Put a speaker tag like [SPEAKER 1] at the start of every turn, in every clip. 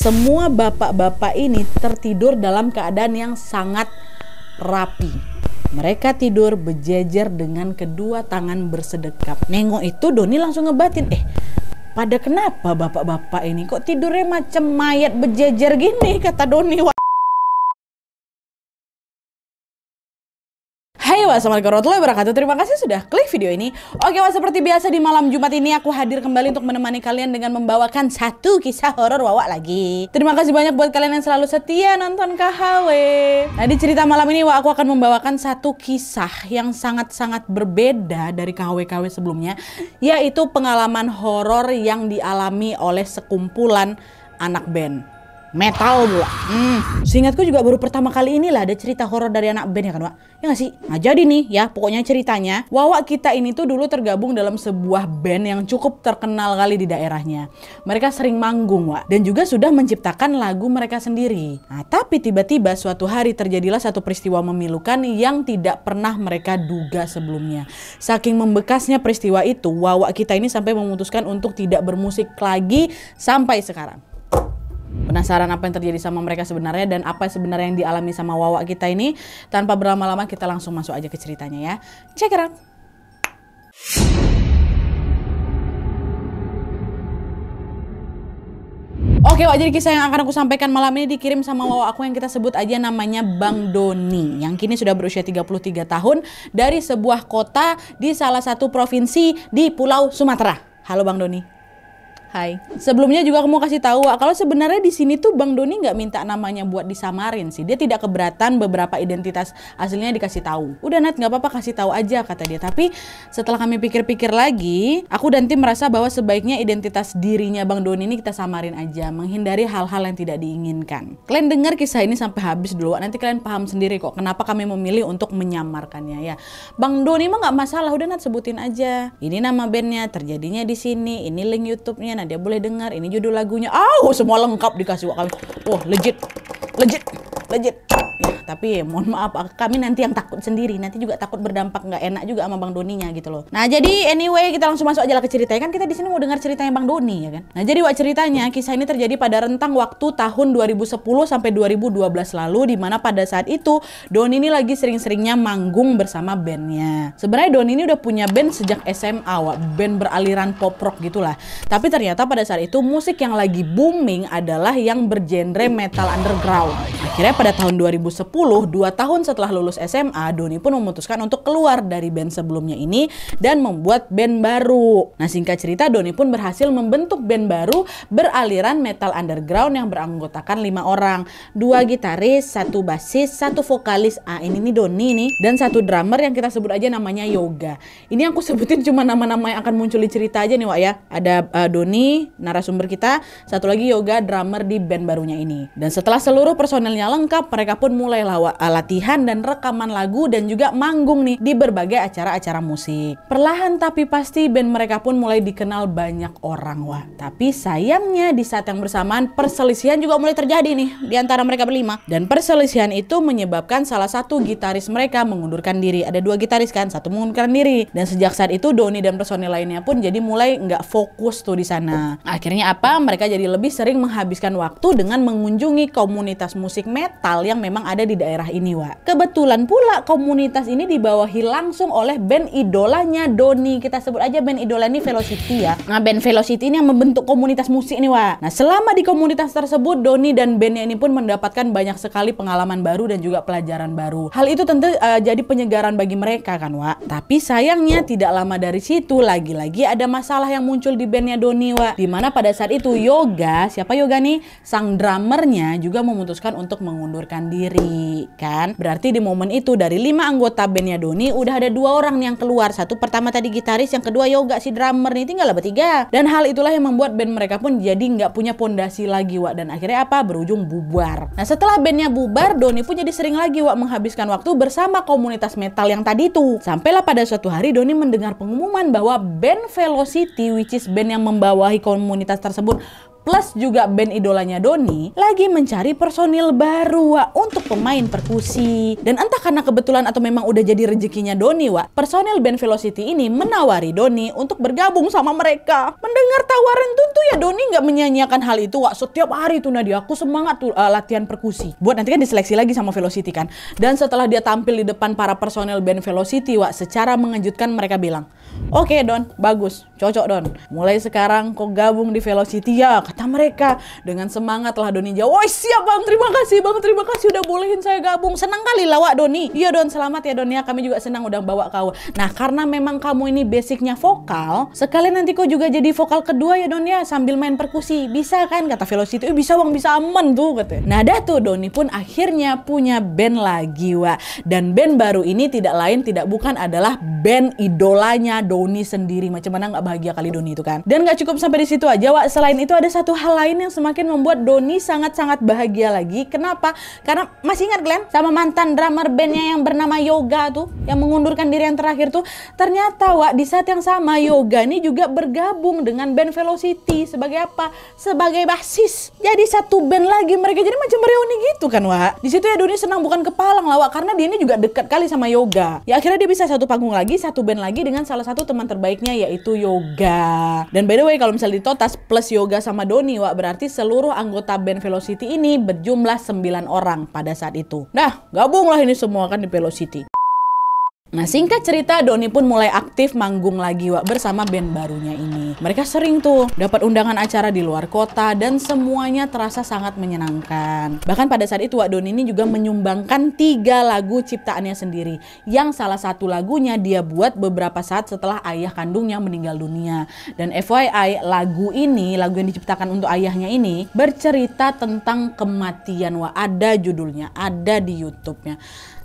[SPEAKER 1] Semua bapak-bapak ini tertidur dalam keadaan yang sangat rapi. Mereka tidur berjejer dengan kedua tangan bersedekap. Nengok itu Doni langsung ngebatin, eh pada kenapa bapak-bapak ini kok tidurnya macam mayat berjejer gini kata Doni. Assalamualaikum warahmatullahi wabarakatuh. Terima kasih sudah klik video ini. Oke, wah seperti biasa di malam Jumat ini aku hadir kembali untuk menemani kalian dengan membawakan satu kisah horor Wawak lagi. Terima kasih banyak buat kalian yang selalu setia nonton KHW. Nah, di cerita malam ini wah aku akan membawakan satu kisah yang sangat-sangat berbeda dari KHW-KHW sebelumnya, yaitu pengalaman horor yang dialami oleh sekumpulan anak band metal bu. Hmm. Seingatku juga baru pertama kali inilah ada cerita horor dari anak band ya kan Wak? Ya gak sih? Nah jadi nih ya pokoknya ceritanya Wawa kita ini tuh dulu tergabung dalam sebuah band yang cukup terkenal kali di daerahnya. Mereka sering manggung Wak dan juga sudah menciptakan lagu mereka sendiri. Nah tapi tiba-tiba suatu hari terjadilah satu peristiwa memilukan yang tidak pernah mereka duga sebelumnya. Saking membekasnya peristiwa itu Wawa kita ini sampai memutuskan untuk tidak bermusik lagi sampai sekarang penasaran apa yang terjadi sama mereka sebenarnya dan apa sebenarnya yang dialami sama Wawa kita ini. Tanpa berlama-lama kita langsung masuk aja ke ceritanya ya. Check it out. Oke, Wak, jadi kisah yang akan aku sampaikan malam ini dikirim sama wawa aku yang kita sebut aja namanya Bang Doni. Yang kini sudah berusia 33 tahun dari sebuah kota di salah satu provinsi di Pulau Sumatera. Halo Bang Doni. Hai. Sebelumnya juga aku mau kasih tahu Wak, kalau sebenarnya di sini tuh Bang Doni nggak minta namanya buat disamarin sih. Dia tidak keberatan beberapa identitas aslinya dikasih tahu. Udah Nat nggak apa-apa kasih tahu aja kata dia. Tapi setelah kami pikir-pikir lagi, aku dan tim merasa bahwa sebaiknya identitas dirinya Bang Doni ini kita samarin aja, menghindari hal-hal yang tidak diinginkan. Kalian dengar kisah ini sampai habis dulu, Wak. nanti kalian paham sendiri kok kenapa kami memilih untuk menyamarkannya ya. Bang Doni mah nggak masalah, udah Nat sebutin aja. Ini nama bandnya, terjadinya di sini, ini link YouTube-nya mana dia boleh dengar ini judul lagunya. Oh, semua lengkap dikasih wakil. Wah, legit. Legit. Legit ya tapi ya mohon maaf kami nanti yang takut sendiri nanti juga takut berdampak nggak enak juga sama bang Doninya gitu loh nah jadi anyway kita langsung masuk aja lah ke ceritanya kan kita di sini mau dengar ceritanya bang Doni ya kan nah jadi wak ceritanya kisah ini terjadi pada rentang waktu tahun 2010 sampai 2012 lalu di mana pada saat itu Doni ini lagi sering-seringnya manggung bersama bandnya sebenarnya Doni ini udah punya band sejak SMA wak band beraliran pop rock gitulah tapi ternyata pada saat itu musik yang lagi booming adalah yang bergenre metal underground akhirnya pada tahun 2000 2010, dua tahun setelah lulus SMA, Doni pun memutuskan untuk keluar dari band sebelumnya ini dan membuat band baru. Nah singkat cerita, Doni pun berhasil membentuk band baru beraliran metal underground yang beranggotakan lima orang. Dua gitaris, satu basis, satu vokalis, ah ini nih Doni nih, dan satu drummer yang kita sebut aja namanya Yoga. Ini aku sebutin cuma nama-nama yang akan muncul di cerita aja nih Wak ya. Ada uh, Doni, narasumber kita, satu lagi Yoga, drummer di band barunya ini. Dan setelah seluruh personelnya lengkap, mereka pun mulai lawa, eh, latihan dan rekaman lagu dan juga manggung nih di berbagai acara-acara musik. Perlahan tapi pasti band mereka pun mulai dikenal banyak orang wah. Tapi sayangnya di saat yang bersamaan perselisihan juga mulai terjadi nih di antara mereka berlima. Dan perselisihan itu menyebabkan salah satu gitaris mereka mengundurkan diri. Ada dua gitaris kan, satu mengundurkan diri. Dan sejak saat itu Doni dan personil lainnya pun jadi mulai nggak fokus tuh di sana. Akhirnya apa? Mereka jadi lebih sering menghabiskan waktu dengan mengunjungi komunitas musik metal yang memang ada di daerah ini, Wak. Kebetulan pula komunitas ini dibawahi langsung oleh band idolanya Doni. Kita sebut aja band idola ini Velocity ya. Nah, band Velocity ini yang membentuk komunitas musik nih, Wak. Nah, selama di komunitas tersebut, Doni dan bandnya ini pun mendapatkan banyak sekali pengalaman baru dan juga pelajaran baru. Hal itu tentu uh, jadi penyegaran bagi mereka kan, Wak. Tapi sayangnya tidak lama dari situ, lagi-lagi ada masalah yang muncul di bandnya Doni, Wak. Dimana pada saat itu Yoga, siapa Yoga nih? Sang drummernya juga memutuskan untuk mengundurkan diri sendiri kan berarti di momen itu dari lima anggota bandnya Doni udah ada dua orang yang keluar satu pertama tadi gitaris yang kedua Yoga si drummer nih tinggal bertiga dan hal itulah yang membuat band mereka pun jadi nggak punya pondasi lagi Wak dan akhirnya apa berujung bubar nah setelah bandnya bubar Doni pun jadi sering lagi Wak menghabiskan waktu bersama komunitas metal yang tadi itu sampailah pada suatu hari Doni mendengar pengumuman bahwa band Velocity which is band yang membawahi komunitas tersebut plus juga band idolanya Doni lagi mencari personil baru Wak untuk pemain perkusi. Dan entah karena kebetulan atau memang udah jadi rezekinya Doni Wak, personil band Velocity ini menawari Doni untuk bergabung sama mereka. Mendengar tawaran tentu ya Doni nggak menyanyiakan hal itu Wak. Setiap hari tuh Nadia aku semangat tuh uh, latihan perkusi. Buat nanti kan diseleksi lagi sama Velocity kan. Dan setelah dia tampil di depan para personil band Velocity Wak secara mengejutkan mereka bilang, Oke okay, Don, bagus, cocok Don. Mulai sekarang kau gabung di Velocity ya, kata mereka. Dengan semangat lah Doni Jawa. oh siap bang, terima kasih bang, terima kasih udah bolehin saya gabung. Senang kali lah lawak Doni. Iya Don, selamat ya Don ya, kami juga senang udah bawa kau. Nah karena memang kamu ini basicnya vokal, sekalian nanti kau juga jadi vokal kedua ya Don ya, sambil main perkusi. Bisa kan, kata Velocity. eh, bisa bang, bisa aman tuh kata. Nah dah tuh Doni pun akhirnya punya band lagi wa. Dan band baru ini tidak lain tidak bukan adalah band idolanya Doni sendiri macam mana nggak bahagia kali Doni itu kan dan nggak cukup sampai di situ aja Wak selain itu ada satu hal lain yang semakin membuat Doni sangat-sangat bahagia lagi kenapa karena masih ingat Glenn sama mantan drummer bandnya yang bernama Yoga tuh yang mengundurkan diri yang terakhir tuh ternyata Wak di saat yang sama Yoga ini juga bergabung dengan band Velocity sebagai apa sebagai basis jadi satu band lagi mereka jadi macam reuni gitu kan Wak di situ ya Doni senang bukan kepalang lah Wak karena dia ini juga dekat kali sama Yoga ya akhirnya dia bisa satu panggung lagi satu band lagi dengan salah satu satu teman terbaiknya yaitu Yoga. Dan by the way kalau misalnya di Totas plus Yoga sama Doni, wah berarti seluruh anggota band Velocity ini berjumlah 9 orang pada saat itu. Nah, gabunglah ini semua kan di Velocity. Nah singkat cerita Doni pun mulai aktif manggung lagi Wak bersama band barunya ini. Mereka sering tuh dapat undangan acara di luar kota dan semuanya terasa sangat menyenangkan. Bahkan pada saat itu Wak Doni ini juga menyumbangkan tiga lagu ciptaannya sendiri. Yang salah satu lagunya dia buat beberapa saat setelah ayah kandungnya meninggal dunia. Dan FYI lagu ini, lagu yang diciptakan untuk ayahnya ini bercerita tentang kematian Wak. Ada judulnya, ada di Youtubenya.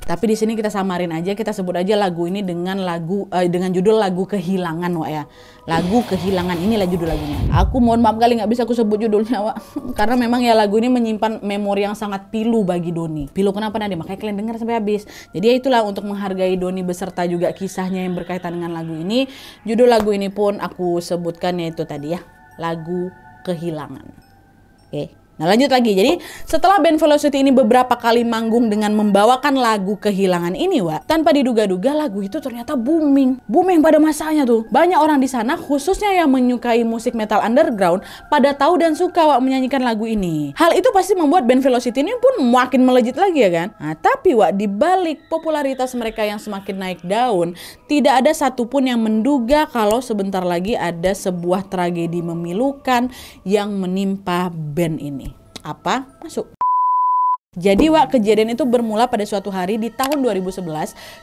[SPEAKER 1] Tapi di sini kita samarin aja, kita sebut aja lagu ini dengan lagu eh, dengan judul lagu kehilangan, Wak ya. Lagu kehilangan inilah judul lagunya. Aku mohon maaf kali nggak bisa aku sebut judulnya, Wak. Karena memang ya lagu ini menyimpan memori yang sangat pilu bagi Doni. Pilu kenapa nanti? Makanya kalian dengar sampai habis. Jadi ya itulah untuk menghargai Doni beserta juga kisahnya yang berkaitan dengan lagu ini. Judul lagu ini pun aku sebutkan yaitu tadi ya, lagu kehilangan. Oke. Okay. Nah lanjut lagi, jadi setelah band Velocity ini beberapa kali manggung dengan membawakan lagu kehilangan ini Wak, tanpa diduga-duga lagu itu ternyata booming. Booming pada masanya tuh. Banyak orang di sana khususnya yang menyukai musik metal underground pada tahu dan suka Wak menyanyikan lagu ini. Hal itu pasti membuat band Velocity ini pun makin melejit lagi ya kan? Nah tapi Wak, di balik popularitas mereka yang semakin naik daun, tidak ada satupun yang menduga kalau sebentar lagi ada sebuah tragedi memilukan yang menimpa band ini apa masuk jadi Wak, kejadian itu bermula pada suatu hari di tahun 2011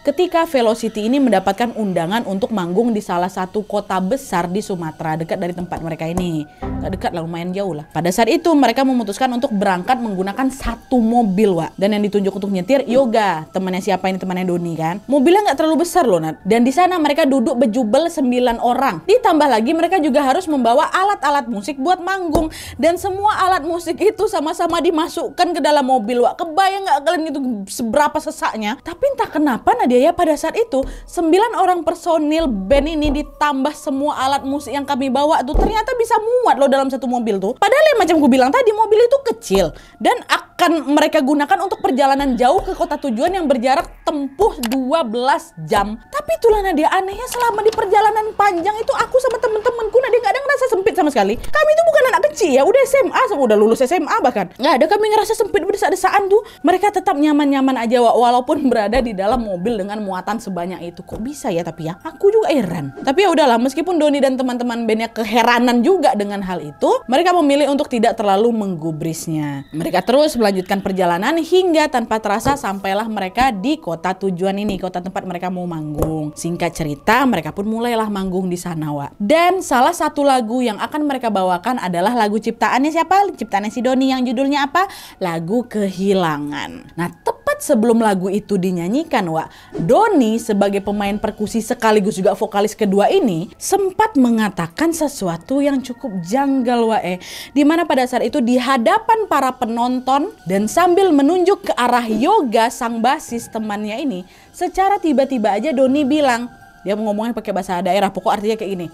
[SPEAKER 1] ketika Velocity ini mendapatkan undangan untuk manggung di salah satu kota besar di Sumatera dekat dari tempat mereka ini. Gak dekat lah, lumayan jauh lah. Pada saat itu mereka memutuskan untuk berangkat menggunakan satu mobil Wak. Dan yang ditunjuk untuk nyetir Yoga, temannya siapa ini temannya Doni kan. Mobilnya nggak terlalu besar loh Nat. Dan di sana mereka duduk bejubel 9 orang. Ditambah lagi mereka juga harus membawa alat-alat musik buat manggung. Dan semua alat musik itu sama-sama dimasukkan ke dalam mobil berdua. Kebayang ya, nggak kalian itu seberapa sesaknya? Tapi entah kenapa Nadia ya pada saat itu sembilan orang personil band ini ditambah semua alat musik yang kami bawa tuh ternyata bisa muat loh dalam satu mobil tuh. Padahal yang macam gue bilang tadi mobil itu kecil dan aku akan mereka gunakan untuk perjalanan jauh ke kota tujuan yang berjarak tempuh 12 jam. Tapi itulah Nadia anehnya selama di perjalanan panjang itu aku sama temen-temenku Nadia gak ada ngerasa sempit sama sekali. Kami itu bukan anak kecil ya, udah SMA, udah lulus SMA bahkan. Nggak ada kami ngerasa sempit berdesak-desaan tuh. Mereka tetap nyaman-nyaman aja walaupun berada di dalam mobil dengan muatan sebanyak itu. Kok bisa ya tapi ya? Aku juga heran. Tapi ya udahlah, meskipun Doni dan teman-teman bandnya keheranan juga dengan hal itu, mereka memilih untuk tidak terlalu menggubrisnya. Mereka terus melanjutkan perjalanan hingga tanpa terasa sampailah mereka di kota tujuan ini, kota tempat mereka mau manggung. Singkat cerita, mereka pun mulailah manggung di sana, Wak. Dan salah satu lagu yang akan mereka bawakan adalah lagu ciptaannya siapa? Ciptaannya si Doni yang judulnya apa? Lagu Kehilangan. Nah, tepat sebelum lagu itu dinyanyikan, Wak, Doni sebagai pemain perkusi sekaligus juga vokalis kedua ini sempat mengatakan sesuatu yang cukup janggal, Wak, eh. Dimana pada saat itu di hadapan para penonton dan sambil menunjuk ke arah yoga sang basis temannya ini, secara tiba-tiba aja Doni bilang, dia ngomongnya pakai bahasa daerah, pokok artinya kayak gini.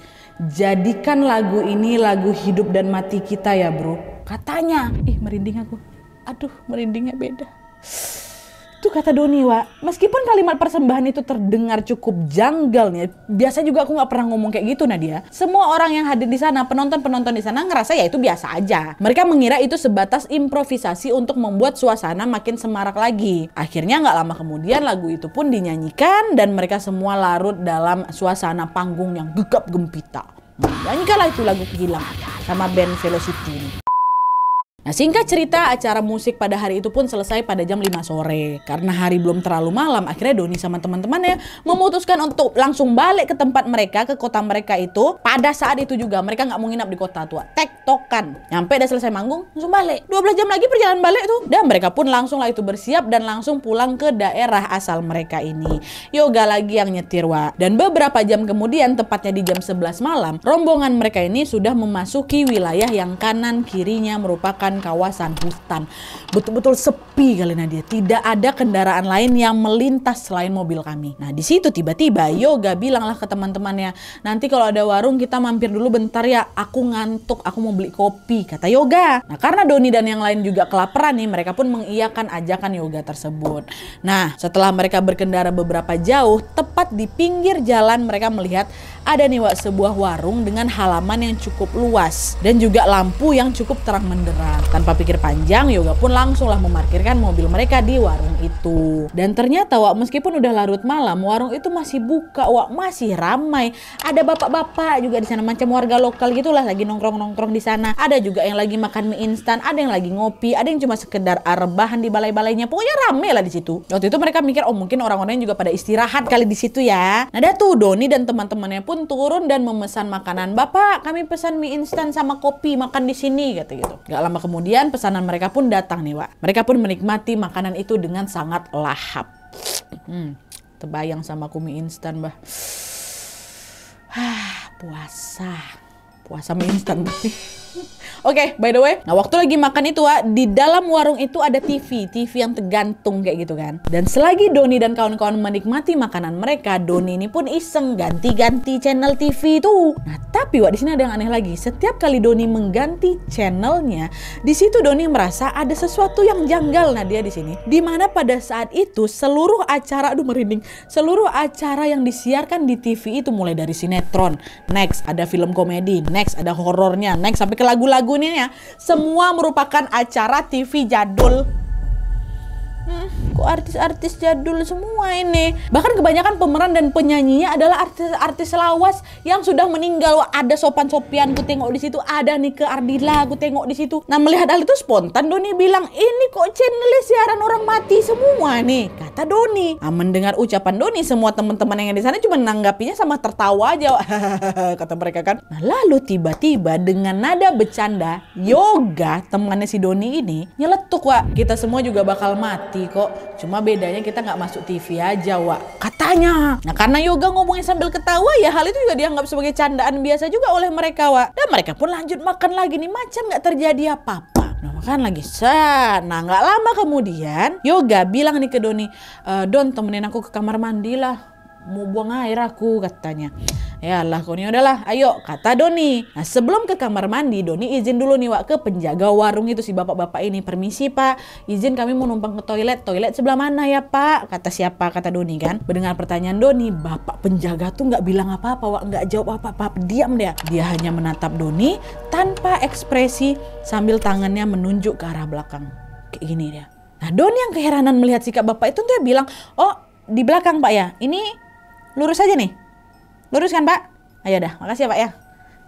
[SPEAKER 1] Jadikan lagu ini lagu hidup dan mati kita ya bro. Katanya, ih merinding aku. Aduh merindingnya beda. Itu kata Doni, Wak, Meskipun kalimat persembahan itu terdengar cukup janggal nih, biasa juga aku nggak pernah ngomong kayak gitu, Nadia. Semua orang yang hadir di sana, penonton-penonton di sana ngerasa ya itu biasa aja. Mereka mengira itu sebatas improvisasi untuk membuat suasana makin semarak lagi. Akhirnya nggak lama kemudian lagu itu pun dinyanyikan dan mereka semua larut dalam suasana panggung yang gegap gempita. Nyanyikanlah itu lagu kehilangan sama band Velocity ini. Nah singkat cerita acara musik pada hari itu pun selesai pada jam 5 sore. Karena hari belum terlalu malam akhirnya Doni sama teman-temannya memutuskan untuk langsung balik ke tempat mereka ke kota mereka itu. Pada saat itu juga mereka nggak mau nginap di kota tua. Tektokan. Nyampe udah selesai manggung langsung balik. 12 jam lagi perjalanan balik tuh. Dan mereka pun langsung lah itu bersiap dan langsung pulang ke daerah asal mereka ini. Yoga lagi yang nyetir wa. Dan beberapa jam kemudian tepatnya di jam 11 malam rombongan mereka ini sudah memasuki wilayah yang kanan kirinya merupakan bukan kawasan hutan. Betul-betul sepi kali Nadia. Tidak ada kendaraan lain yang melintas selain mobil kami. Nah di situ tiba-tiba Yoga bilanglah ke teman-temannya, nanti kalau ada warung kita mampir dulu bentar ya. Aku ngantuk, aku mau beli kopi, kata Yoga. Nah karena Doni dan yang lain juga kelaparan nih, mereka pun mengiyakan ajakan Yoga tersebut. Nah setelah mereka berkendara beberapa jauh, tepat di pinggir jalan mereka melihat ada nih sebuah warung dengan halaman yang cukup luas dan juga lampu yang cukup terang menderang. Nah, tanpa pikir panjang, Yoga pun langsunglah memarkirkan mobil mereka di warung itu. Dan ternyata Wak meskipun udah larut malam, warung itu masih buka, Wak masih ramai. Ada bapak-bapak juga di sana macam warga lokal gitulah lagi nongkrong-nongkrong di sana. Ada juga yang lagi makan mie instan, ada yang lagi ngopi, ada yang cuma sekedar arbahan di balai-balainya. Pokoknya rame lah di situ. Waktu itu mereka mikir, oh mungkin orang-orang juga pada istirahat kali di situ ya. Nah, ada tuh Doni dan teman-temannya pun turun dan memesan makanan. Bapak, kami pesan mie instan sama kopi makan di sini, kata gitu. Gak lama ke Kemudian pesanan mereka pun datang nih, Wak. Mereka pun menikmati makanan itu dengan sangat lahap. Hmm, terbayang sama kumi instan, Bah. Ah, puasa. Puasa mie instan, tapi. Oke, okay, by the way, nah waktu lagi makan itu, Wak, ah, di dalam warung itu ada TV, TV yang tergantung kayak gitu kan. Dan selagi Doni dan kawan-kawan menikmati makanan mereka, Doni ini pun iseng ganti-ganti channel TV itu. Nah, tapi Wak, di sini ada yang aneh lagi. Setiap kali Doni mengganti channelnya, di situ Doni merasa ada sesuatu yang janggal nah dia di sini. Dimana pada saat itu seluruh acara, aduh merinding, seluruh acara yang disiarkan di TV itu mulai dari sinetron, next ada film komedi, next ada horornya, next sampai ke lagu-lagu lagu ini ya, semua merupakan acara TV jadul kok artis-artis jadul semua ini bahkan kebanyakan pemeran dan penyanyinya adalah artis-artis lawas yang sudah meninggal ada Sopan Sopian ku tengok di situ ada nih ke Ardila ku tengok di situ nah melihat hal itu spontan Doni bilang ini kok channel siaran orang mati semua nih kata Doni nah, mendengar ucapan Doni semua teman-teman yang di sana cuma menanggapinya sama tertawa aja kata mereka kan nah lalu tiba-tiba dengan nada bercanda Yoga temannya si Doni ini nyeletuk wa kita semua juga bakal mati kok. Cuma bedanya kita nggak masuk TV aja, wa Katanya. Nah, karena yoga ngomongnya sambil ketawa, ya hal itu juga dianggap sebagai candaan biasa juga oleh mereka, wa Dan mereka pun lanjut makan lagi nih, macam nggak terjadi apa-apa. Nah, makan lagi set. Nah, nggak lama kemudian Yoga bilang nih ke Doni, e, Don temenin aku ke kamar mandi lah mau buang air aku katanya. Ya Allah, kau ini udahlah, ayo kata Doni. Nah sebelum ke kamar mandi, Doni izin dulu nih Wak ke penjaga warung itu si bapak-bapak ini. Permisi Pak, izin kami mau numpang ke toilet. Toilet sebelah mana ya Pak? Kata siapa? Kata Doni kan. Mendengar pertanyaan Doni, bapak penjaga tuh nggak bilang apa-apa Wak, nggak jawab apa-apa, diam deh Dia hanya menatap Doni tanpa ekspresi sambil tangannya menunjuk ke arah belakang. Kayak gini dia. Nah Doni yang keheranan melihat sikap bapak itu dia bilang, oh di belakang pak ya, ini Lurus aja nih. Lurus kan, Pak? Ayo dah. Makasih ya, Pak ya.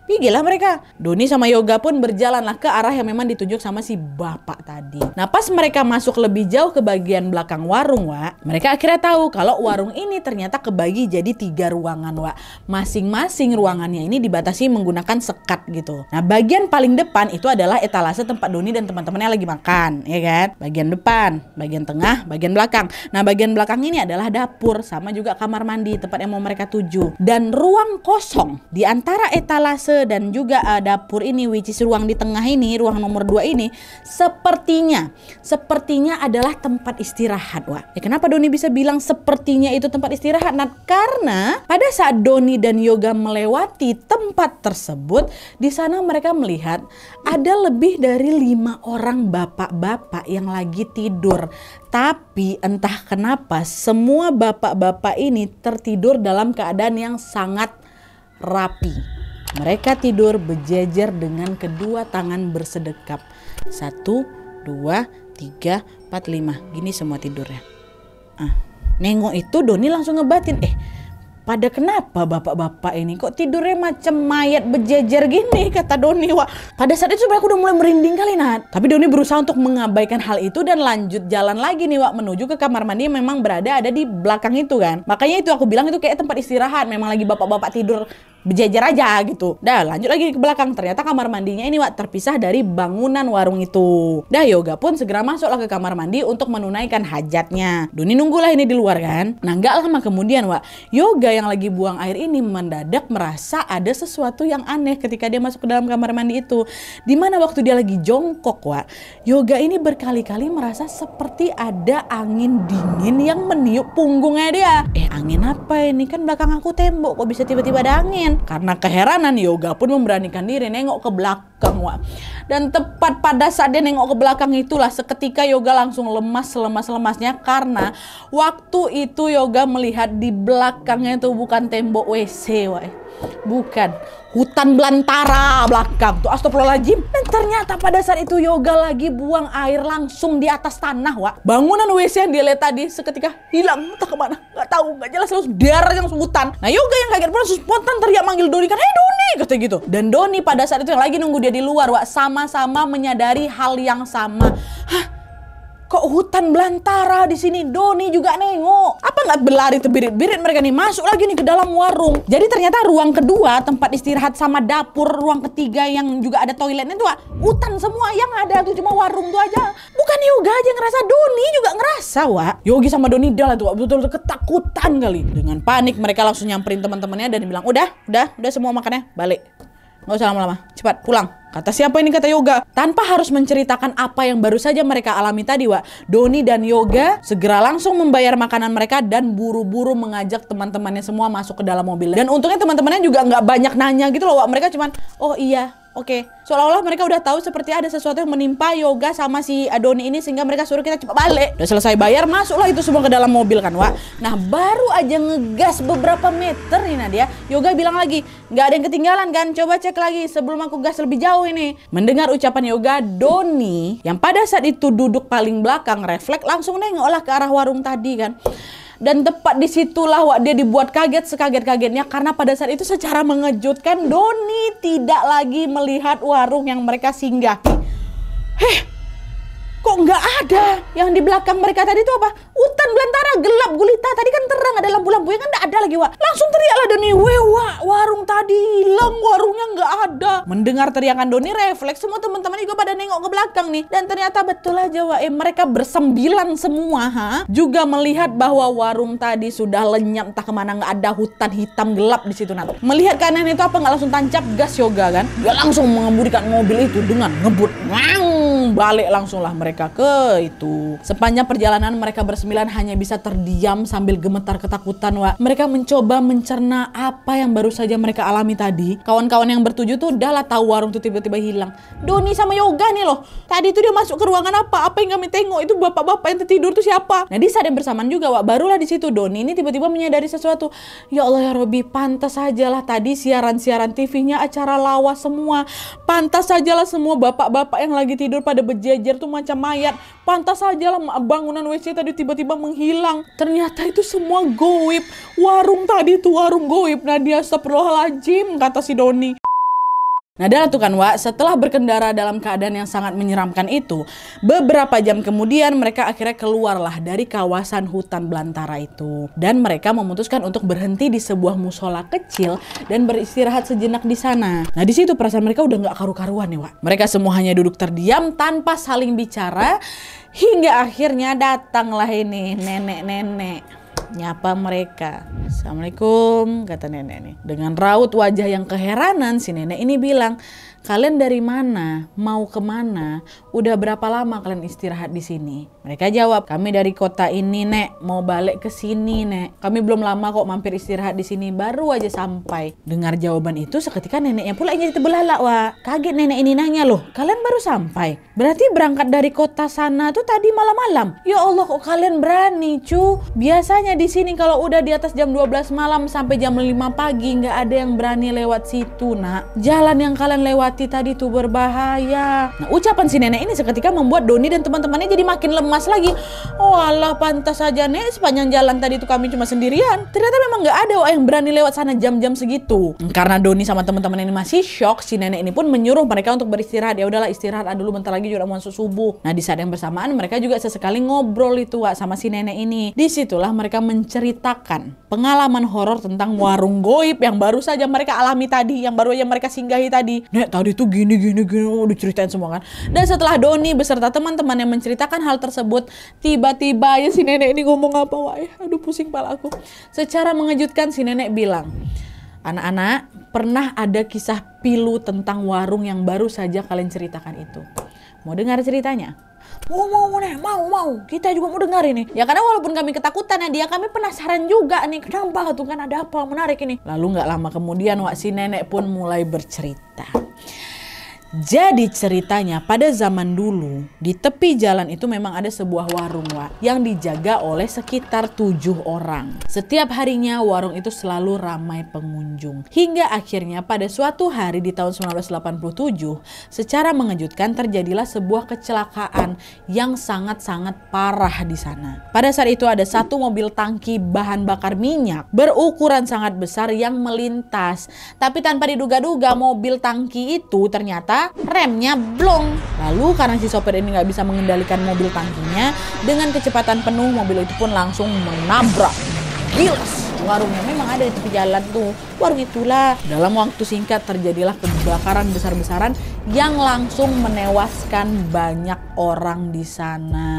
[SPEAKER 1] Pergilah mereka. Doni sama Yoga pun berjalanlah ke arah yang memang ditunjuk sama si bapak tadi. Nah pas mereka masuk lebih jauh ke bagian belakang warung, Wak, mereka akhirnya tahu kalau warung ini ternyata kebagi jadi tiga ruangan, Wak. Masing-masing ruangannya ini dibatasi menggunakan sekat gitu. Nah bagian paling depan itu adalah etalase tempat Doni dan teman-temannya lagi makan, ya kan? Bagian depan, bagian tengah, bagian belakang. Nah bagian belakang ini adalah dapur sama juga kamar mandi tempat yang mau mereka tuju. Dan ruang kosong di antara etalase dan juga uh, dapur ini which is ruang di tengah ini, ruang nomor 2 ini sepertinya sepertinya adalah tempat istirahat, Wah. Ya kenapa Doni bisa bilang sepertinya itu tempat istirahat? Nah, karena pada saat Doni dan Yoga melewati tempat tersebut, di sana mereka melihat ada lebih dari lima orang bapak-bapak yang lagi tidur. Tapi entah kenapa semua bapak-bapak ini tertidur dalam keadaan yang sangat rapi. Mereka tidur berjejer dengan kedua tangan bersedekap. Satu, dua, tiga, empat, lima. Gini semua tidurnya. Ah, nengok itu Doni langsung ngebatin. Eh, pada kenapa bapak-bapak ini kok tidurnya macam mayat berjejer gini kata Doni Wah, pada saat itu aku udah mulai merinding kali nah. tapi Doni berusaha untuk mengabaikan hal itu dan lanjut jalan lagi nih Wak menuju ke kamar mandi yang memang berada ada di belakang itu kan makanya itu aku bilang itu kayak tempat istirahat memang lagi bapak-bapak tidur berjejer aja gitu. Dah lanjut lagi ke belakang, ternyata kamar mandinya ini Wak terpisah dari bangunan warung itu. Dah Yoga pun segera masuklah ke kamar mandi untuk menunaikan hajatnya. Duni nunggulah ini di luar kan. Nah nggak lama kemudian Wak, Yoga yang lagi buang air ini mendadak merasa ada sesuatu yang aneh ketika dia masuk ke dalam kamar mandi itu. Dimana waktu dia lagi jongkok Wak, Yoga ini berkali-kali merasa seperti ada angin dingin yang meniup punggungnya dia. Eh angin apa ini kan belakang aku tembok kok bisa tiba-tiba ada angin karena keheranan, Yoga pun memberanikan diri nengok ke belakang, Wak. Dan tepat pada saat dia nengok ke belakang itulah seketika Yoga langsung lemas lemas lemasnya karena waktu itu Yoga melihat di belakangnya itu bukan tembok WC, Wak. Bukan. Hutan belantara belakang tuh. Astagfirullahaladzim. Dan ternyata pada saat itu yoga lagi buang air langsung di atas tanah, Wak. Bangunan WC yang dia lihat tadi seketika hilang. Entah kemana. Gak tahu, gak jelas. terus darah yang hutan. Nah yoga yang kaget pun langsung spontan teriak manggil Doni kan. Hei Doni! Kata gitu. Dan Doni pada saat itu yang lagi nunggu dia di luar, Wak. Sama-sama menyadari hal yang sama. Hah? kok hutan belantara di sini Doni juga nengok apa nggak berlari terbirit-birit mereka nih masuk lagi nih ke dalam warung jadi ternyata ruang kedua tempat istirahat sama dapur ruang ketiga yang juga ada toiletnya tuh hutan semua yang ada tuh cuma warung tuh aja bukan Yoga aja ngerasa Doni juga ngerasa wa Yogi sama Doni dah tuh betul-betul ketakutan kali dengan panik mereka langsung nyamperin teman-temannya dan bilang udah udah udah semua makannya balik nggak usah lama-lama, cepat pulang. Kata siapa ini kata Yoga? Tanpa harus menceritakan apa yang baru saja mereka alami tadi, Wak. Doni dan Yoga segera langsung membayar makanan mereka dan buru-buru mengajak teman-temannya semua masuk ke dalam mobil. Dan untungnya teman-temannya juga nggak banyak nanya gitu loh, Wak. Mereka cuman, oh iya, Oke, okay. seolah-olah mereka udah tahu seperti ada sesuatu yang menimpa Yoga sama si Adoni ini sehingga mereka suruh kita cepat balik. Udah selesai bayar, masuklah itu semua ke dalam mobil kan, Wak. Nah, baru aja ngegas beberapa meter nih Nadia, Yoga bilang lagi, nggak ada yang ketinggalan kan? Coba cek lagi sebelum aku gas lebih jauh ini. Mendengar ucapan Yoga, Doni yang pada saat itu duduk paling belakang refleks langsung nengoklah ke arah warung tadi kan. Dan tepat disitulah Wak dia dibuat kaget sekaget-kagetnya karena pada saat itu secara mengejutkan Doni tidak lagi melihat warung yang mereka singgah. Heh, kok nggak ada yang di belakang mereka tadi itu apa hutan belantara gelap gulita tadi kan terang ada lampu-lampu yang kan nggak ada lagi wa langsung teriaklah Doni wewa warung tadi hilang warungnya nggak ada mendengar teriakan Doni refleks semua teman-teman juga pada nengok ke belakang nih dan ternyata betul aja wa eh, mereka bersembilan semua ha juga melihat bahwa warung tadi sudah lenyap entah kemana nggak ada hutan hitam gelap di situ nanti melihat kanan itu apa nggak langsung tancap gas yoga kan dia langsung mengemudikan mobil itu dengan ngebut ngang balik langsung lah mereka mereka ke itu. Sepanjang perjalanan mereka bersembilan hanya bisa terdiam sambil gemetar ketakutan, Wak. Mereka mencoba mencerna apa yang baru saja mereka alami tadi. Kawan-kawan yang bertujuh tuh udahlah tahu warung tuh tiba-tiba hilang. Doni sama Yoga nih loh. Tadi tuh dia masuk ke ruangan apa? Apa yang kami tengok? Itu bapak-bapak yang tertidur tuh siapa? Nah, di saat yang bersamaan juga, Wak, barulah di situ Doni ini tiba-tiba menyadari sesuatu. Ya Allah ya Robi, pantas sajalah tadi siaran-siaran TV-nya acara lawas semua. Pantas sajalah semua bapak-bapak yang lagi tidur pada berjejer tuh macam mayat. Pantas saja lah bangunan WC tadi tiba-tiba menghilang. Ternyata itu semua goib. Warung tadi itu warung goib. Nadia halajim kata si Doni. Nah, dalam tuh kan, Wak, setelah berkendara dalam keadaan yang sangat menyeramkan itu, beberapa jam kemudian mereka akhirnya keluarlah dari kawasan hutan belantara itu. Dan mereka memutuskan untuk berhenti di sebuah musola kecil dan beristirahat sejenak di sana. Nah, di situ perasaan mereka udah nggak karu-karuan nih, Wak. Mereka semua hanya duduk terdiam tanpa saling bicara hingga akhirnya datanglah ini nenek-nenek nyapa mereka. Assalamualaikum, kata nenek ini Dengan raut wajah yang keheranan, si nenek ini bilang, kalian dari mana, mau kemana, udah berapa lama kalian istirahat di sini? Mereka jawab, kami dari kota ini nek, mau balik ke sini nek. Kami belum lama kok mampir istirahat di sini, baru aja sampai. Dengar jawaban itu seketika neneknya pula jadi terbelalak wah. Kaget nenek ini nanya loh, kalian baru sampai? Berarti berangkat dari kota sana tuh tadi malam-malam? Ya Allah kok kalian berani cu? Biasanya di sini kalau udah di atas jam 12 malam sampai jam 5 pagi nggak ada yang berani lewat situ nak. Jalan yang kalian lewati tadi tuh berbahaya. Nah ucapan si nenek ini seketika membuat Doni dan teman-temannya jadi makin lemas lagi. Walah, oh pantas saja nih sepanjang jalan tadi itu kami cuma sendirian. Ternyata memang nggak ada oh, yang berani lewat sana jam-jam segitu. Karena Doni sama teman-teman ini masih shock, si nenek ini pun menyuruh mereka untuk beristirahat. Ya udahlah istirahat dulu bentar lagi juga mau masuk subuh. Nah, di saat yang bersamaan mereka juga sesekali ngobrol itu Wak sama si nenek ini. Disitulah mereka menceritakan pengalaman horor tentang warung goib yang baru saja mereka alami tadi, yang baru aja mereka singgahi tadi. Nek, tadi tuh gini gini gini udah oh, semua kan. Dan setelah setelah Doni beserta teman-teman yang menceritakan hal tersebut, tiba-tiba ya si nenek ini ngomong apa wah, aduh pusing pala aku. Secara mengejutkan si nenek bilang, anak-anak pernah ada kisah pilu tentang warung yang baru saja kalian ceritakan itu. Mau dengar ceritanya? Mau mau mau nih, mau mau. Kita juga mau dengar ini. Ya karena walaupun kami ketakutan ya dia, kami penasaran juga nih. Kenapa tuh kan ada apa menarik ini? Lalu nggak lama kemudian Wak si nenek pun mulai bercerita. Jadi ceritanya pada zaman dulu di tepi jalan itu memang ada sebuah warung Wak, yang dijaga oleh sekitar tujuh orang. Setiap harinya warung itu selalu ramai pengunjung. Hingga akhirnya pada suatu hari di tahun 1987 secara mengejutkan terjadilah sebuah kecelakaan yang sangat-sangat parah di sana. Pada saat itu ada satu mobil tangki bahan bakar minyak berukuran sangat besar yang melintas. Tapi tanpa diduga-duga mobil tangki itu ternyata remnya blong. Lalu karena si sopir ini nggak bisa mengendalikan mobil tangkinya, dengan kecepatan penuh mobil itu pun langsung menabrak. Gilas! Warungnya memang ada di tepi jalan tuh. Warung itulah. Dalam waktu singkat terjadilah kebakaran besar-besaran yang langsung menewaskan banyak orang di sana.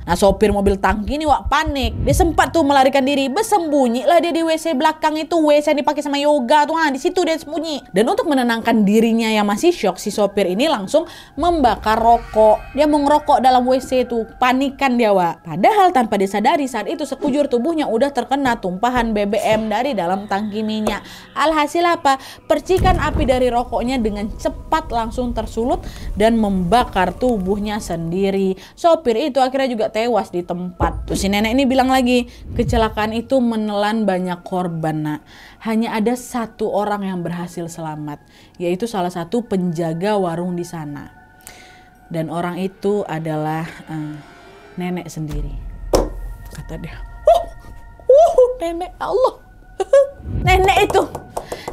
[SPEAKER 1] Nah sopir mobil tangki ini wak panik. Dia sempat tuh melarikan diri, bersembunyi lah dia di WC belakang itu WC yang dipakai sama yoga tuh nah, di situ dia sembunyi. Dan untuk menenangkan dirinya yang masih shock, si sopir ini langsung membakar rokok. Dia mau ngerokok dalam WC itu, panikan dia wak. Padahal tanpa disadari saat itu sekujur tubuhnya udah terkena tumpahan BBM dari dalam tangki minyak. Alhasil apa? Percikan api dari rokoknya dengan cepat langsung langsung tersulut dan membakar tubuhnya sendiri. Sopir itu akhirnya juga tewas di tempat. Tuh si nenek ini bilang lagi, kecelakaan itu menelan banyak korban, Nak. Hanya ada satu orang yang berhasil selamat, yaitu salah satu penjaga warung di sana. Dan orang itu adalah uh, nenek sendiri. Kata dia, "Uh, uh nenek Allah." nenek itu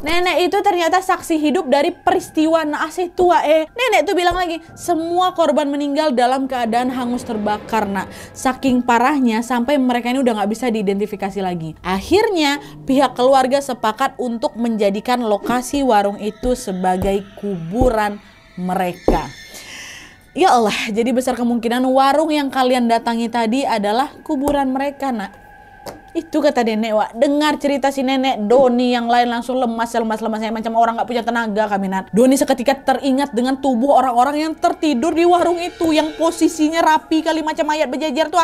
[SPEAKER 1] Nenek itu ternyata saksi hidup dari peristiwa naas tua eh. Nenek tuh bilang lagi, semua korban meninggal dalam keadaan hangus terbakar nak. Saking parahnya sampai mereka ini udah nggak bisa diidentifikasi lagi. Akhirnya pihak keluarga sepakat untuk menjadikan lokasi warung itu sebagai kuburan mereka. Ya Allah, jadi besar kemungkinan warung yang kalian datangi tadi adalah kuburan mereka, Nak. Itu kata nenek, Wak. Dengar cerita si nenek, Doni yang lain langsung lemas, lemas, lemas. Macam orang nggak punya tenaga, kami Doni seketika teringat dengan tubuh orang-orang yang tertidur di warung itu. Yang posisinya rapi kali macam mayat berjajar tuh,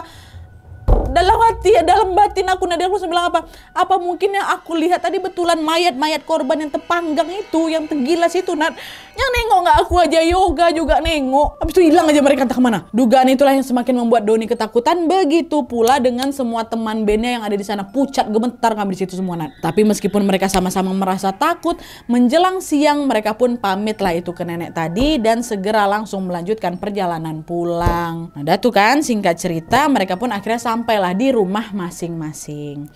[SPEAKER 1] dalam hati dalam batin aku Nadia aku bilang apa apa mungkin yang aku lihat tadi betulan mayat-mayat korban yang terpanggang itu yang tergilas itu Nat yang nengok nggak aku aja yoga juga nengok habis itu hilang aja mereka entah kemana dugaan itulah yang semakin membuat Doni ketakutan begitu pula dengan semua teman bandnya yang ada di sana pucat gemetar kami di situ semua Nat tapi meskipun mereka sama-sama merasa takut menjelang siang mereka pun pamit lah itu ke nenek tadi dan segera langsung melanjutkan perjalanan pulang nah tuh kan singkat cerita mereka pun akhirnya sampai adalah di rumah masing-masing.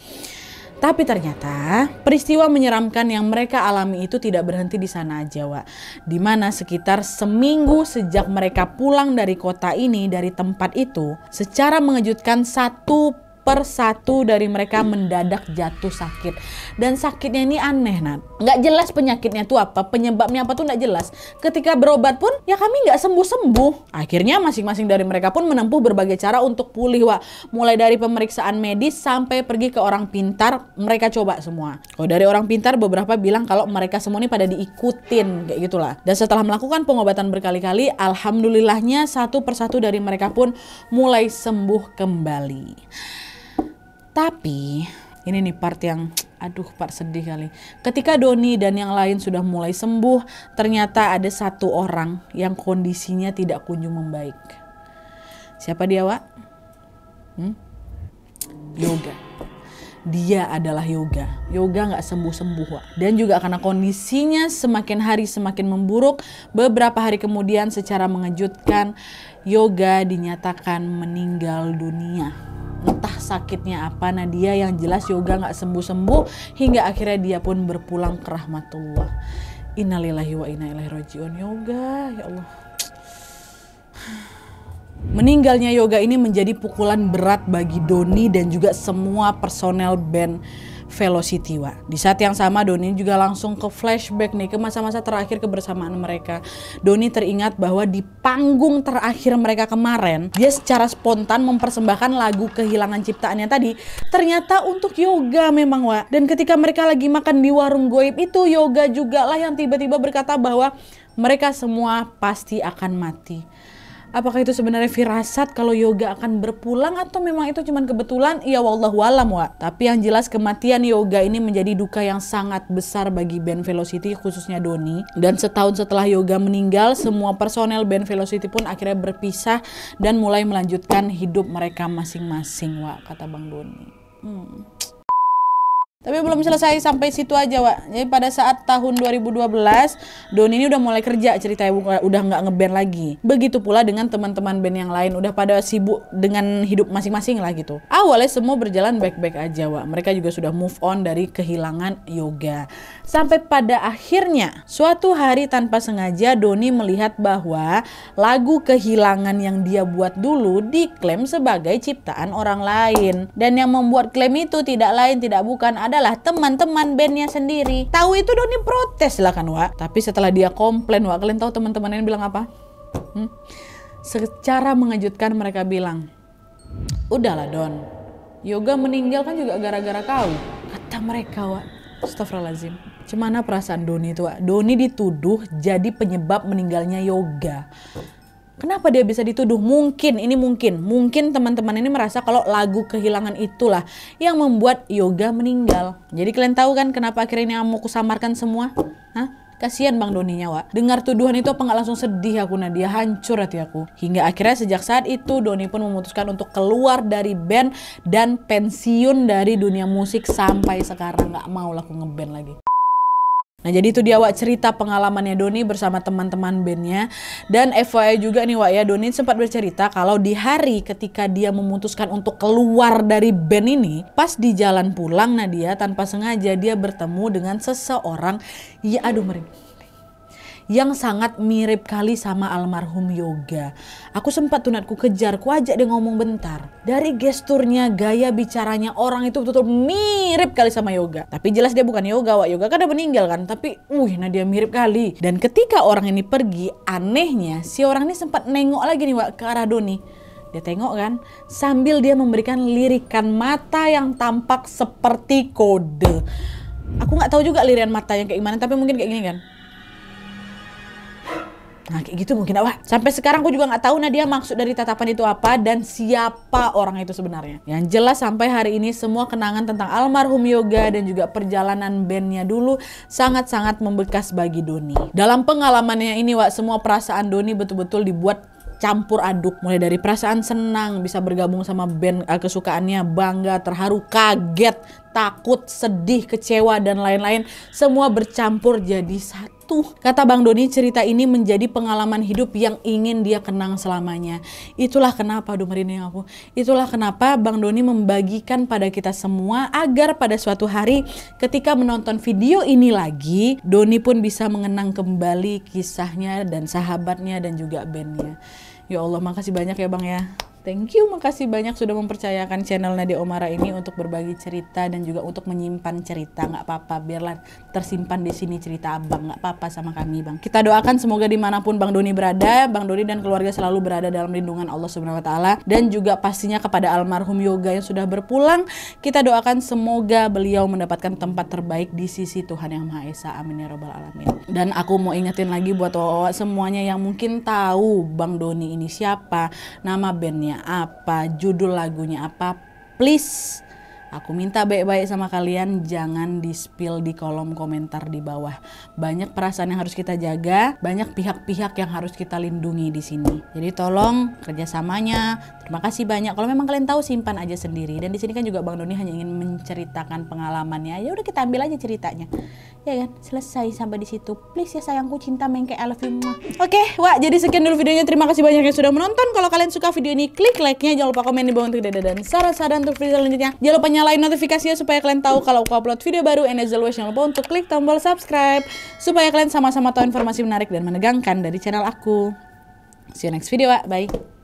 [SPEAKER 1] Tapi ternyata peristiwa menyeramkan yang mereka alami itu tidak berhenti di sana aja, Wak. Di mana sekitar seminggu sejak mereka pulang dari kota ini, dari tempat itu, secara mengejutkan satu satu dari mereka mendadak jatuh sakit. Dan sakitnya ini aneh, nan Nggak jelas penyakitnya itu apa, penyebabnya apa tuh nggak jelas. Ketika berobat pun, ya kami nggak sembuh-sembuh. Akhirnya masing-masing dari mereka pun menempuh berbagai cara untuk pulih, wa Mulai dari pemeriksaan medis sampai pergi ke orang pintar, mereka coba semua. Oh, dari orang pintar beberapa bilang kalau mereka semua ini pada diikutin, kayak gitulah. Dan setelah melakukan pengobatan berkali-kali, alhamdulillahnya satu persatu dari mereka pun mulai sembuh kembali. Tapi ini nih part yang aduh part sedih kali. Ketika Doni dan yang lain sudah mulai sembuh, ternyata ada satu orang yang kondisinya tidak kunjung membaik. Siapa dia, Wak? Hmm? Yoga. Dia adalah yoga. Yoga nggak sembuh-sembuh, Wak. Dan juga karena kondisinya semakin hari semakin memburuk, beberapa hari kemudian secara mengejutkan, yoga dinyatakan meninggal dunia entah sakitnya apa Nadia yang jelas yoga nggak sembuh-sembuh hingga akhirnya dia pun berpulang ke rahmatullah innalillahi wa inna ilaihi rajiun yoga ya Allah Meninggalnya Yoga ini menjadi pukulan berat bagi Doni dan juga semua personel band Velocity Velocitiwa. Di saat yang sama Doni juga langsung ke flashback nih ke masa-masa terakhir kebersamaan mereka. Doni teringat bahwa di panggung terakhir mereka kemarin, dia secara spontan mempersembahkan lagu kehilangan ciptaannya tadi ternyata untuk Yoga memang Wa. Dan ketika mereka lagi makan di warung goib itu Yoga juga lah yang tiba-tiba berkata bahwa mereka semua pasti akan mati apakah itu sebenarnya firasat kalau yoga akan berpulang atau memang itu cuma kebetulan? Ya wallahu alam wa. Tapi yang jelas kematian yoga ini menjadi duka yang sangat besar bagi band Velocity khususnya Doni. Dan setahun setelah yoga meninggal, semua personel band Velocity pun akhirnya berpisah dan mulai melanjutkan hidup mereka masing-masing wa, kata Bang Doni. Hmm. Tapi belum selesai sampai situ aja, Wak. Jadi pada saat tahun 2012, Doni ini udah mulai kerja ceritanya, udah nggak ngeband lagi. Begitu pula dengan teman-teman band yang lain, udah pada sibuk dengan hidup masing-masing lah gitu. Awalnya semua berjalan baik-baik aja, Wak. Mereka juga sudah move on dari kehilangan yoga. Sampai pada akhirnya, suatu hari tanpa sengaja Doni melihat bahwa lagu kehilangan yang dia buat dulu diklaim sebagai ciptaan orang lain. Dan yang membuat klaim itu tidak lain, tidak bukan ada adalah teman-teman bandnya sendiri. Tahu itu Doni protes lah kan Wak. Tapi setelah dia komplain Wak, kalian tahu teman-temannya bilang apa? Hmm? Secara mengejutkan mereka bilang, Udahlah Don, Yoga meninggal kan juga gara-gara kau. Kata mereka Wak. Astagfirullahaladzim. Cemana perasaan Doni itu Wak? Doni dituduh jadi penyebab meninggalnya Yoga. Kenapa dia bisa dituduh? Mungkin, ini mungkin. Mungkin teman-teman ini merasa kalau lagu kehilangan itulah yang membuat yoga meninggal. Jadi kalian tahu kan kenapa akhirnya mau kusamarkan semua? Hah? Kasihan Bang Doni nyawa. Dengar tuduhan itu apa nggak langsung sedih aku Nadia, hancur hati aku. Hingga akhirnya sejak saat itu Doni pun memutuskan untuk keluar dari band dan pensiun dari dunia musik sampai sekarang nggak mau laku ngeband lagi. Nah jadi itu dia Wak cerita pengalamannya Doni bersama teman-teman bandnya. Dan FYI juga nih Wak ya, Doni sempat bercerita kalau di hari ketika dia memutuskan untuk keluar dari band ini, pas di jalan pulang Nadia tanpa sengaja dia bertemu dengan seseorang, ya aduh merinding yang sangat mirip kali sama almarhum Yoga. Aku sempat tunatku kejar, ku ajak dia ngomong bentar. Dari gesturnya, gaya bicaranya orang itu betul-betul mirip kali sama Yoga. Tapi jelas dia bukan Yoga, Wak Yoga kan udah meninggal kan. Tapi, wih, nah dia mirip kali. Dan ketika orang ini pergi, anehnya si orang ini sempat nengok lagi nih Wak ke arah Doni. Dia tengok kan, sambil dia memberikan lirikan mata yang tampak seperti kode. Aku nggak tahu juga lirian mata yang kayak gimana, tapi mungkin kayak gini kan. Nah kayak gitu mungkin awak. Sampai sekarang gue juga nggak tahu Nadia maksud dari tatapan itu apa dan siapa orang itu sebenarnya. Yang jelas sampai hari ini semua kenangan tentang almarhum Yoga dan juga perjalanan bandnya dulu sangat-sangat membekas bagi Doni. Dalam pengalamannya ini Wak, semua perasaan Doni betul-betul dibuat campur aduk mulai dari perasaan senang bisa bergabung sama band eh, kesukaannya bangga terharu kaget takut sedih kecewa dan lain-lain semua bercampur jadi satu itu. Kata Bang Doni, cerita ini menjadi pengalaman hidup yang ingin dia kenang selamanya. Itulah kenapa, aduh merinding ya aku. Itulah kenapa Bang Doni membagikan pada kita semua agar pada suatu hari ketika menonton video ini lagi, Doni pun bisa mengenang kembali kisahnya dan sahabatnya dan juga bandnya. Ya Allah, makasih banyak ya Bang ya. Thank you, makasih banyak sudah mempercayakan channel Nadia Omara ini untuk berbagi cerita dan juga untuk menyimpan cerita. Nggak apa-apa, biarlah tersimpan di sini cerita abang. Nggak apa-apa sama kami, bang. Kita doakan semoga dimanapun Bang Doni berada, Bang Doni dan keluarga selalu berada dalam lindungan Allah Subhanahu Wa Taala dan juga pastinya kepada almarhum Yoga yang sudah berpulang. Kita doakan semoga beliau mendapatkan tempat terbaik di sisi Tuhan Yang Maha Esa. Amin ya robbal alamin. Dan aku mau ingetin lagi buat Wawa semuanya yang mungkin tahu Bang Doni ini siapa, nama bandnya apa, judul lagunya apa, please Aku minta baik-baik sama kalian jangan di-spill di kolom komentar di bawah. Banyak perasaan yang harus kita jaga, banyak pihak-pihak yang harus kita lindungi di sini. Jadi tolong kerjasamanya. Terima kasih banyak. Kalau memang kalian tahu simpan aja sendiri. Dan di sini kan juga Bang Doni hanya ingin menceritakan pengalamannya. Ya udah kita ambil aja ceritanya. Ya kan? Selesai sampai di situ. Please ya sayangku cinta mengke I love you. Oke, okay, wah jadi sekian dulu videonya. Terima kasih banyak yang sudah menonton. Kalau kalian suka video ini klik like-nya, jangan lupa komen di bawah untuk dada dan saran-saran untuk video selanjutnya. Jangan lupa nyalain notifikasinya supaya kalian tahu kalau aku upload video baru. And as always jangan lupa untuk klik tombol subscribe supaya kalian sama-sama tahu informasi menarik dan menegangkan dari channel aku. See you next video, bye.